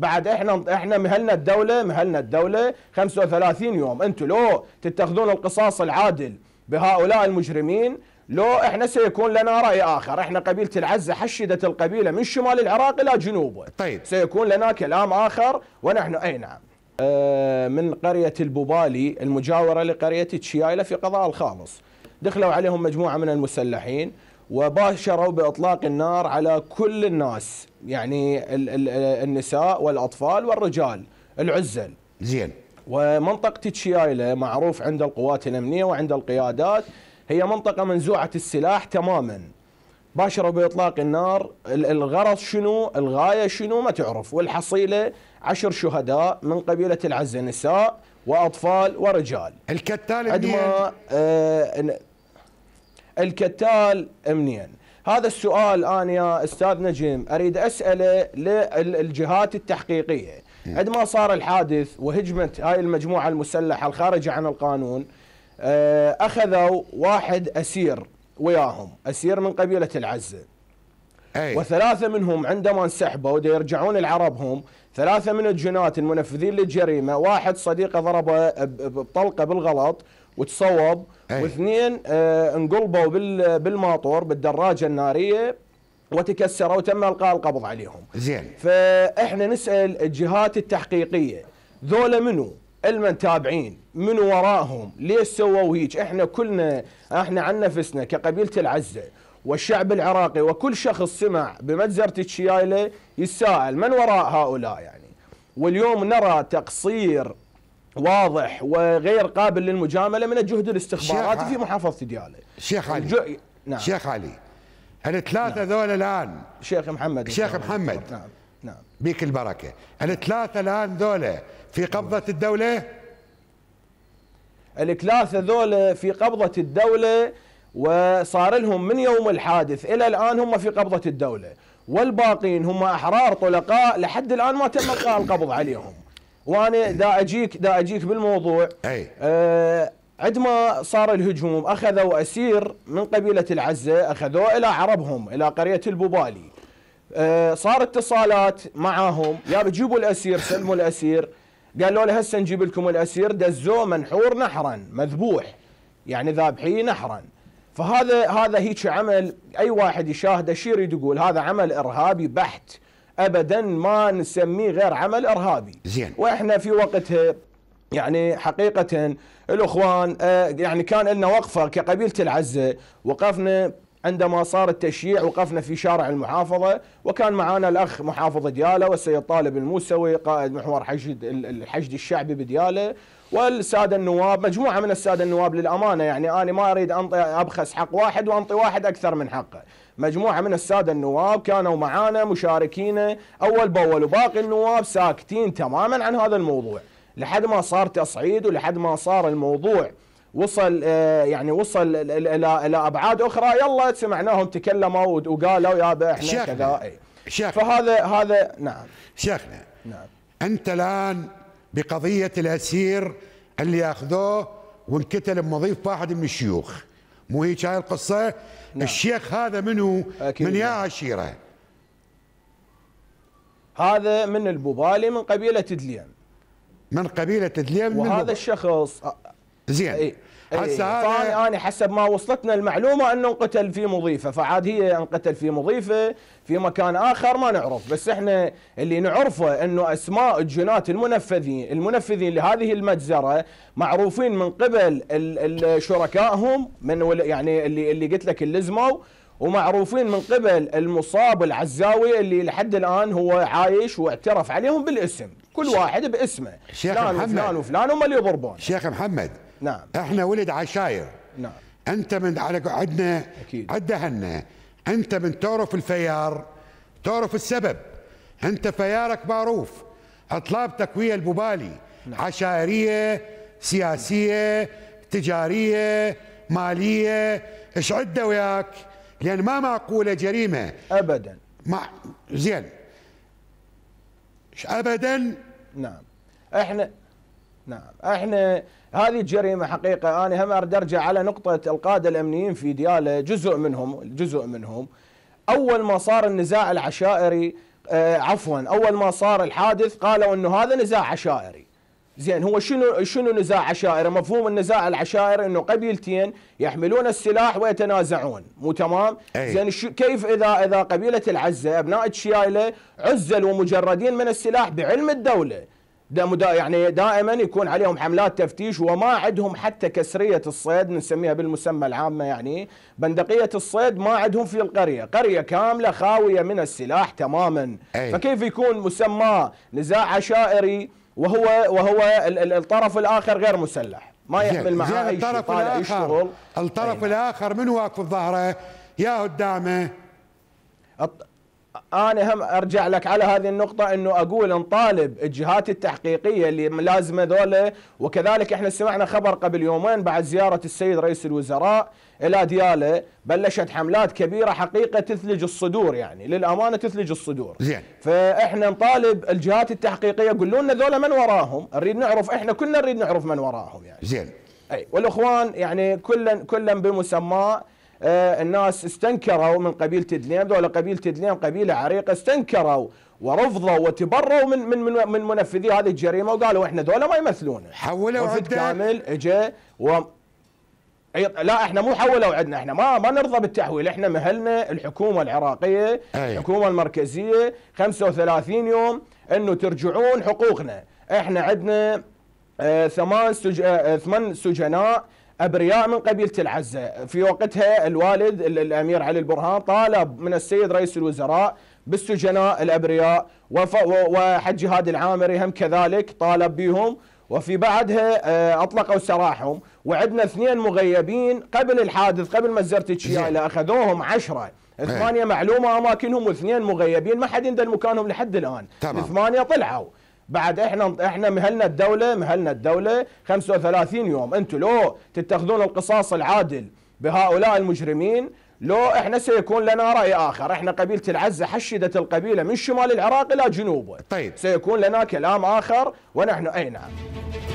بعد احنا احنا مهلنا الدوله مهلنا الدوله 35 يوم انتم لو تتخذون القصاص العادل بهؤلاء المجرمين لو احنا سيكون لنا راي اخر، احنا قبيله العزه حشدت القبيله من شمال العراق الى جنوبه. طيب سيكون لنا كلام اخر ونحن اي نعم. آه من قريه البوبالي المجاوره لقريه تشيايله في قضاء الخالص. دخلوا عليهم مجموعه من المسلحين، وباشروا باطلاق النار على كل الناس يعني ال ال النساء والاطفال والرجال العزل زين ومنطقه تشيايله معروف عند القوات الامنيه وعند القيادات هي منطقه منزوعه السلاح تماما باشروا باطلاق النار الغرض شنو الغايه شنو ما تعرف والحصيله عشر شهداء من قبيله العزه نساء واطفال ورجال الكتال الكتال منين هذا السؤال انا يا استاذ نجم اريد اساله للجهات التحقيقيه عند ما صار الحادث وهجمت هاي المجموعه المسلحه الخارجه عن القانون آه، اخذوا واحد اسير وياهم اسير من قبيله العزه أي. وثلاثه منهم عندما انسحبوا يرجعون لعربهم ثلاثه من الجنات المنفذين للجريمه واحد صديقه ضربه بطلقه بالغلط وتصوب أيه. واثنين آه انقلبوا بالماطور بالدراجه الناريه وتكسروا وتم القاء القبض عليهم. زين. فاحنا نسال الجهات التحقيقيه ذولا منو؟ المن تابعين من وراهم ليش سووا هيك احنا كلنا احنا عن نفسنا كقبيله العزه والشعب العراقي وكل شخص سمع بمجزرة الشيايلة يتساءل من وراء هؤلاء يعني واليوم نرى تقصير واضح وغير قابل للمجامله من الجهد الاستخباراتي في محافظه دياله شيخ علي الجو... نعم. شيخ علي الثلاثه نعم. ذول الان شيخ محمد شيخ محمد نعم نعم بيك البركه الثلاثه الان ذولا في قبضه نعم. الدوله الثلاثه ذولا في قبضه الدوله وصار لهم من يوم الحادث الى الان هم في قبضه الدوله والباقين هم احرار طلقاء لحد الان ما تم القاء القبض عليهم وانا دا اجيك دا اجيك بالموضوع اي آه عندما صار الهجوم اخذوا اسير من قبيله العزه اخذوه الى عربهم الى قريه البوبالي آه صار اتصالات معاهم يا بتجيبوا الاسير سلموا الاسير قالوا له هسه نجيب لكم الاسير دزوه منحور نحرا مذبوح يعني ذابحيه نحرا فهذا هذا هيك عمل اي واحد يشاهده شير يقول هذا عمل ارهابي بحت ابدا ما نسميه غير عمل ارهابي زين واحنا في وقتها يعني حقيقه الاخوان آه، يعني كان لنا وقفه كقبيله العزه وقفنا عندما صار التشييع وقفنا في شارع المحافظة وكان معنا الأخ محافظ ديالة والسيد طالب الموسوي قائد محور حشد الحشد الشعبي بديالة والسادة النواب مجموعة من السادة النواب للأمانة يعني أنا ما أريد أنطي أبخس حق واحد وأنطي واحد أكثر من حقه مجموعة من السادة النواب كانوا معانا مشاركين أول بأول وباقي النواب ساكتين تماما عن هذا الموضوع لحد ما صار تصعيد ولحد ما صار الموضوع وصل آه، يعني وصل الى الى ابعاد اخرى يلا سمعناهم تكلموا وقالوا ابا احنا شيخنا كذا شيخنا فهذا هذا نعم شيخنا نعم انت الان بقضيه الاسير اللي اخذوه وانقتل بمضيف واحد من الشيوخ مو هيك هاي القصه نعم. الشيخ هذا منو من يا نعم. عشيره هذا من البوبالي من قبيله دليم من قبيله دليم وهذا من الشخص زين ايه هسه إيه. فانا انا حسب ما وصلتنا المعلومه انه انقتل في مضيفه فعاد هي انقتل في مضيفه في مكان اخر ما نعرف بس احنا اللي نعرفه انه اسماء الجنات المنفذين المنفذين لهذه المجزره معروفين من قبل شركائهم من يعني اللي اللي قلت لك اللزموا ومعروفين من قبل المصاب العزاوي اللي لحد الان هو عايش واعترف عليهم بالاسم كل واحد باسمه شيخ فلان محمد. وفلان وفلان هم اللي يضربون شيخ محمد نعم احنا ولد عشاير نعم انت من على عندنا اكيد هنا انت من تعرف الفيار تعرف السبب انت فيارك معروف اطلابتك ويا الببالي نعم. عشائريه سياسيه تجاريه ماليه ايش عده وياك لان ما معقوله جريمه ابدا مع زين ابدا نعم احنا نعم احنا هذه الجريمه حقيقه انا هم ارد ارجع على نقطه القاده الامنيين في دياله جزء منهم جزء منهم اول ما صار النزاع العشائري آه عفوا اول ما صار الحادث قالوا انه هذا نزاع عشائري زين هو شنو شنو نزاع عشائري؟ مفهوم النزاع العشائري انه قبيلتين يحملون السلاح ويتنازعون، مو تمام؟ أي. زين كيف اذا اذا قبيله العزه ابناء الشيايله عزلوا مجردين من السلاح بعلم الدوله، دا يعني دائما يكون عليهم حملات تفتيش وما عندهم حتى كسريه الصيد نسميها بالمسمى العامه يعني بندقيه الصيد ما عندهم في القريه، قريه كامله خاويه من السلاح تماما، أي. فكيف يكون مسماه نزاع عشائري وهو وهو الطرف الاخر غير مسلح، ما يحمل معاه اي شيء طالع يشتغل الطرف أي. نعم. الاخر من واقف في ظهره؟ يا قدامه انا هم ارجع لك على هذه النقطه انه اقول نطالب الجهات التحقيقيه اللي ملازمه ذولا وكذلك احنا سمعنا خبر قبل يومين بعد زياره السيد رئيس الوزراء الى دياله بلشت حملات كبيره حقيقه تثلج الصدور يعني للامانه تثلج الصدور زين فاحنا نطالب الجهات التحقيقيه قولوا لنا ذولا من وراهم نريد نعرف احنا كلنا نريد نعرف من وراهم يعني زين اي والاخوان يعني كلا كلا بمسماه آه، الناس استنكروا من قبيلة دليم دولة قبيلة دليم قبيلة عريقة استنكروا ورفضوا وتبروا من من من, من منفذي هذه الجريمه وقالوا احنا دولة ما يمثلون حولوا وفد كامل اجى و لا احنا مو حولوا عندنا احنا ما ما نرضى بالتحويل احنا مهلنا الحكومه العراقيه أيه. الحكومه المركزيه 35 يوم انه ترجعون حقوقنا احنا عندنا آه، ثمان سج... آه، ثمان سجناء ابرياء من قبيله العزه، في وقتها الوالد الامير علي البرهان طالب من السيد رئيس الوزراء بالسجناء الابرياء وحج جهاد العامري هم كذلك طالب بهم وفي بعدها آه، اطلقوا سراحهم وعندنا اثنين مغيبين قبل الحادث قبل مزرعه الشياله اخذوهم عشرة إيه. ثمانيه معلومه اماكنهم واثنين مغيبين ما حد يندل مكانهم لحد الان ثمانيه طلعوا بعد احنا احنا مهلنا الدوله مهلنا الدوله 35 يوم انتم لو تتخذون القصاص العادل بهؤلاء المجرمين لو احنا سيكون لنا راي اخر، احنا قبيله العزه حشدت القبيله من شمال العراق الى جنوبه. طيب سيكون لنا كلام اخر ونحن اي نعم.